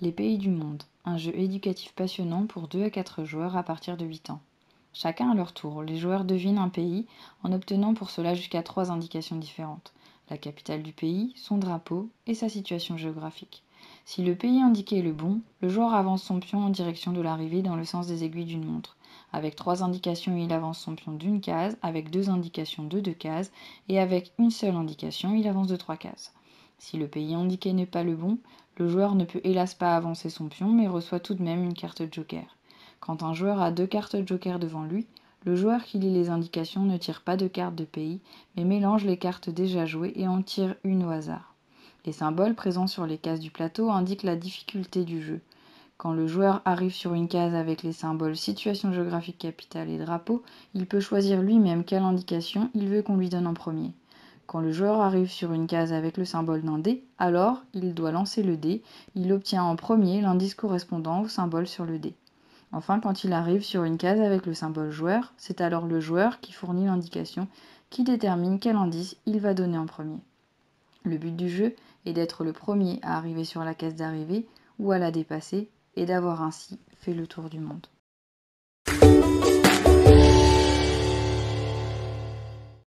Les pays du monde, un jeu éducatif passionnant pour 2 à 4 joueurs à partir de 8 ans. Chacun à leur tour, les joueurs devinent un pays en obtenant pour cela jusqu'à 3 indications différentes. La capitale du pays, son drapeau et sa situation géographique. Si le pays indiqué est le bon, le joueur avance son pion en direction de l'arrivée dans le sens des aiguilles d'une montre. Avec trois indications, il avance son pion d'une case, avec deux indications de deux cases, et avec une seule indication, il avance de trois cases. Si le pays indiqué n'est pas le bon, le joueur ne peut hélas pas avancer son pion mais reçoit tout de même une carte joker. Quand un joueur a deux cartes joker devant lui, le joueur qui lit les indications ne tire pas de cartes de pays, mais mélange les cartes déjà jouées et en tire une au hasard. Les symboles présents sur les cases du plateau indiquent la difficulté du jeu. Quand le joueur arrive sur une case avec les symboles situation géographique capitale et drapeau, il peut choisir lui-même quelle indication il veut qu'on lui donne en premier. Quand le joueur arrive sur une case avec le symbole d'un dé, alors il doit lancer le dé. Il obtient en premier l'indice correspondant au symbole sur le dé. Enfin, quand il arrive sur une case avec le symbole joueur, c'est alors le joueur qui fournit l'indication qui détermine quel indice il va donner en premier. Le but du jeu est d'être le premier à arriver sur la case d'arrivée ou à la dépasser et d'avoir ainsi fait le tour du monde.